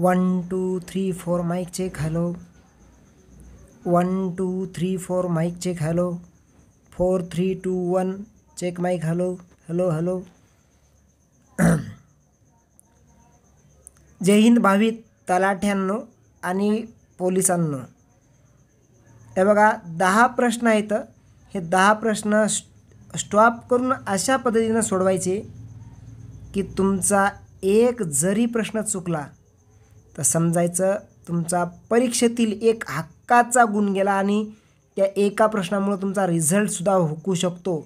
one two three four mike check hello one two three four mike check hello four three two one check mike hello hello hello जय हिंद भावी तलाठ्यांनो आणि पोलिसांनो हे बघा दहा प्रश्न आहेत हे दहा प्रश्न स्टॉप करून अशा पद्धतीनं सोडवायचे की तुमचा एक जरी प्रश्न चुकला तर समजायचं तुमचा परीक्षेतील एक हक्काचा गुण गेला आणि त्या एका प्रश्नामुळे तुमचा रिझल्टसुद्धा हुकू शकतो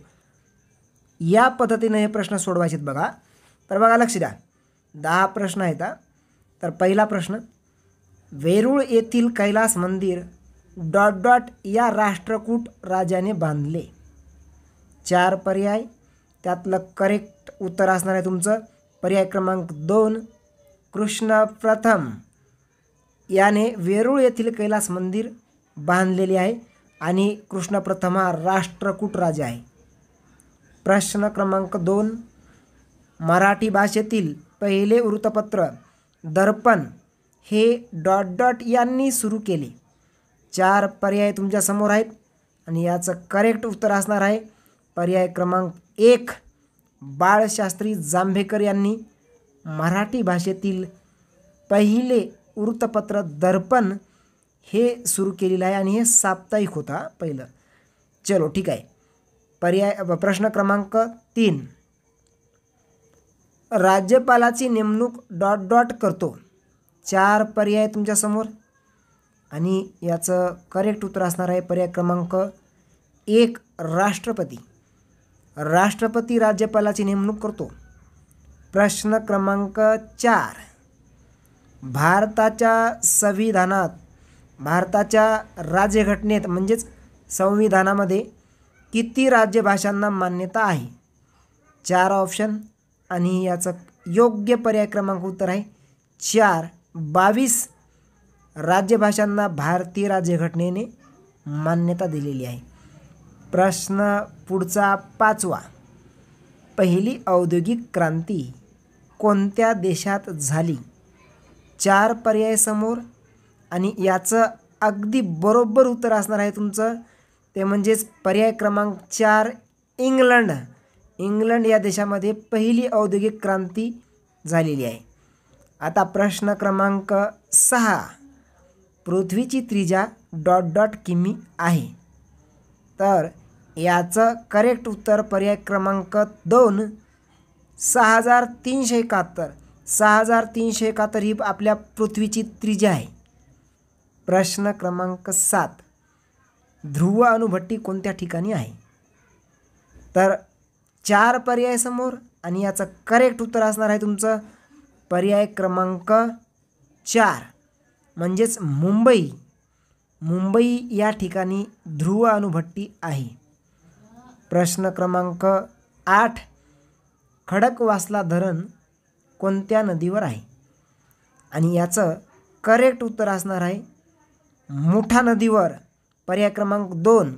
या पद्धतीनं हे प्रश्न सोडवायचे बघा तर बघा लक्ष द्या दहा प्रश्न आहेत तर पहिला प्रश्न वेरूळ येथील कैलास मंदिर डॉट डॉट या राष्ट्रकूट राजाने बांधले चार पर्याय त्यातलं करेक्ट उत्तर असणार आहे तुमचं पर्याय क्रमांक दोन कृष्ण प्रथम याने वेरूळ येथील कैलास मंदिर बांधलेले आहे आणि कृष्ण प्रथम हा राष्ट्रकूट राजा आहे प्रश्न क्रमांक दोन मराठी भाषेतील पहिले वृत्तपत्र दर्पण हे डॉट डॉट यांनी सुरू केले चार पर्याय तुमच्यासमोर आहेत आणि याचं करेक्ट उत्तर असणार आहे पर्याय क्रमांक एक बाळशास्त्री जांभेकर यांनी मराठी भाषेतील पहिले वृत्तपत्र दर्पण हे सुरू केलेलं आहे आणि हे साप्ताहिक होता पहिलं चलो ठीक आहे पर्याय प्रश्न क्रमांक तीन राज्यपालाची नेमणूक डॉट डॉट करतो चार पर्याय तुमच्यासमोर आणि याचं करेक्ट उत्तर असणार आहे पर्याय क्रमांक एक राष्ट्रपती राष्ट्रपती राज्यपालाची नेमणूक करतो प्रश्न क्रमांक चार भारताच्या संविधानात भारताच्या राज्यघटनेत म्हणजेच संविधानामध्ये किती राज्यभाषांना मान्यता आहे चार ऑप्शन आणि याचं योग्य पर्याय क्रमांक उत्तर आहे चार बावीस राज्यभाषांना भारतीय राज्यघटनेने मान्यता दिलेली आहे प्रश्न पुढचा पाचवा पहिली औद्योगिक क्रांती कोणत्या देशात झाली चार पर्याय समोर आणि याचं अगदी बरोबर उत्तर असणार आहे तुमचं ते म्हणजेच पर्याय क्रमांक चार इंग्लंड इंग्लंड या देशामध्ये पहिली औद्योगिक क्रांती झालेली आहे आता प्रश्न क्रमांक सहा पृथ्वीची त्रिजा डॉट डॉट किमी आहे तर याचं करेक्ट उत्तर पर्याय क्रमांक दोन सहा हजार तीनशे एकाहत्तर सहा हजार तीनशे एकाहत्तर ही आपल्या पृथ्वीची त्रिज्या आहे प्रश्न क्रमांक सात ध्रुव अणुभट्टी कोणत्या ठिकाणी आहे तर चार पर्याय समोर आणि याचं करेक्ट उत्तर असणार आहे तुमचं पर्याय क्रमांक चार म्हणजेच मुंबई मुंबई या ठिकाणी ध्रुव अणुभट्टी आहे प्रश्न क्रमांक आठ खडकवासला धरण कोणत्या नदीवर आहे आणि याचं करेक्ट उत्तर असणार आहे मुठा नदीवर पर्याय क्रमांक दोन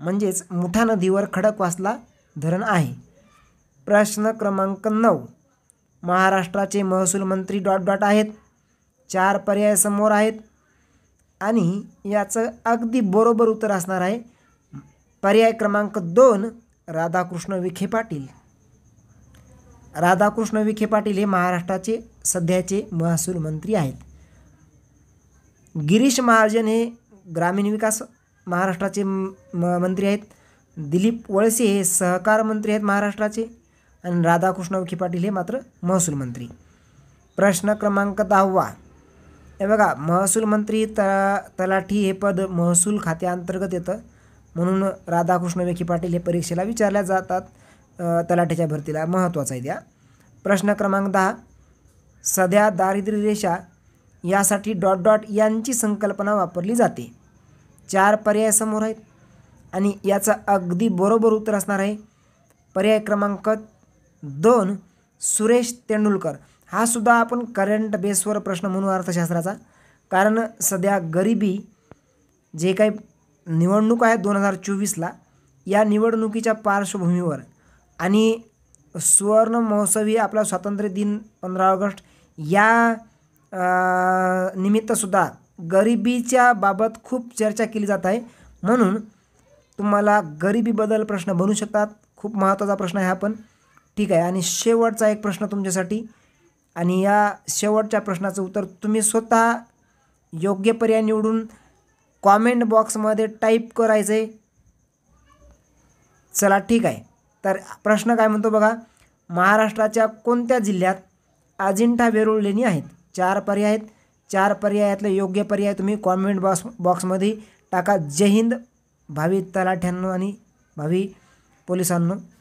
म्हणजेच मुठा नदीवर खडकवासला धरण आहे प्रश्न क्रमांक नऊ महाराष्ट्राचे महसूल मंत्री डॉट डॉट आहेत चार पर्याय समोर आहेत आणि याचं अगदी बरोबर उत्तर असणार आहे पर्याय क्रमांक दोन राधाकृष्ण विखे पाटील राधाकृष्ण विखे पाटील हे महाराष्ट्राचे सध्याचे महसूल मंत्री आहेत गिरीश महाजन हे ग्रामीण विकास महाराष्ट्राचे म मंत्री आहेत दिलीप वळसे हे सहकार मंत्री आहेत महाराष्ट्राचे आणि राधाकृष्ण विखे पाटील हे मात्र महसूल मंत्री प्रश्न क्रमांक दहावा हे बघा महसूल मंत्री त तलाठी हे पद महसूल खात्याअंतर्गत येतं म्हणून राधाकृष्ण विखे पाटील हे परीक्षेला विचारल्या जातात तलाठ्याच्या भरतीला महत्त्वाचा आहे द्या प्रश्न क्रमांक दहा सध्या दारिद्र्य रेषा यासाठी डॉट डॉट यांची संकल्पना वापरली जाते चार पर्याय समोर आहेत आणि याचं अगदी बरोबर उत्तर असणार आहे पर्याय क्रमांक दोन सुरेश तेंडुलकर हा सुद्धा आपण करंट बेसवर प्रश्न म्हणू अर्थशास्त्राचा कारण सध्या गरिबी जे काही निवडणूक आहे दोन हजार चोवीसला या निवडणुकीच्या पार्श्वभूमीवर आणि सुवर्ण महोत्सवी आपला स्वातंत्र्य दिन पंधरा ऑगस्ट या निमित्तसुद्धा गरिबीच्या बाबत खूप चर्चा केली जात आहे म्हणून तुम्हाला गरिबीबद्दल प्रश्न बनू शकतात खूप महत्त्वाचा प्रश्न आहे हा पण ठीक आहे आणि शेवटचा एक प्रश्न तुमच्यासाठी आणि या शेवटच्या प्रश्नाचं उत्तर तुम्ही स्वतः योग्य पर्याय निवडून कॉमेंट बॉक्समध्ये टाईप करायचे चला ठीक आहे तर प्रश्न काय म्हणतो बघा महाराष्ट्राच्या कोणत्या जिल्ह्यात अजिंठा वेरूळ लेणी आहेत चार पर्याय आहेत चार पर्यायातले योग्य पर्याय तुम्ही कॉमेंट बॉक्स बॉक्समध्ये टाका जय हिंद भावी तलाठ्यांनो आणि भावी पोलिसांनो